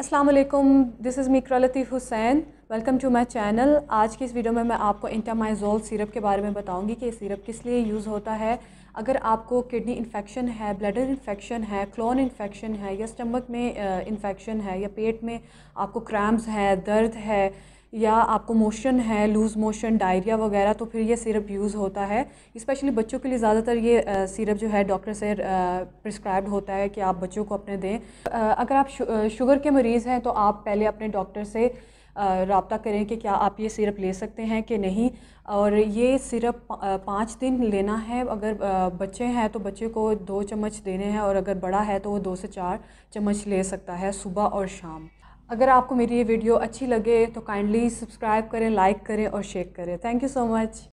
Aslam this is मिक्रा Latif Hussain welcome to my channel आज की इस वीडियो में मैं आपको इंटामाइजोल सिरप के बारे में बताऊंगी कि ये सिरप किस लिए यूज़ होता है अगर आपको किडनी इन्फेक्शन है ब्लडर इन्फेक्शन है क्लोन इन्फेक्शन है या स्टमक में इन्फेक्शन है या पेट में आपको क्रैम्स है दर्द है या आपको मोशन है लूज़ मोशन डायरिया वगैरह तो फिर ये सिरप यूज़ होता है स्पेशली बच्चों के लिए ज़्यादातर ये सिरप जो है डॉक्टर से प्रिस्क्राइब होता है कि आप बच्चों को अपने दें अगर आप शुगर के मरीज़ हैं तो आप पहले अपने डॉक्टर से रबता करें कि क्या आप ये सिरप ले सकते हैं कि नहीं और ये सिरप पाँच दिन लेना है अगर बच्चे हैं तो बच्चे को दो चम्मच देने हैं और अगर बड़ा है तो वो दो से चार चम्मच ले सकता है सुबह और शाम अगर आपको मेरी ये वीडियो अच्छी लगे तो काइंडली सब्सक्राइब करें लाइक करें और शेयर करें थैंक यू सो मच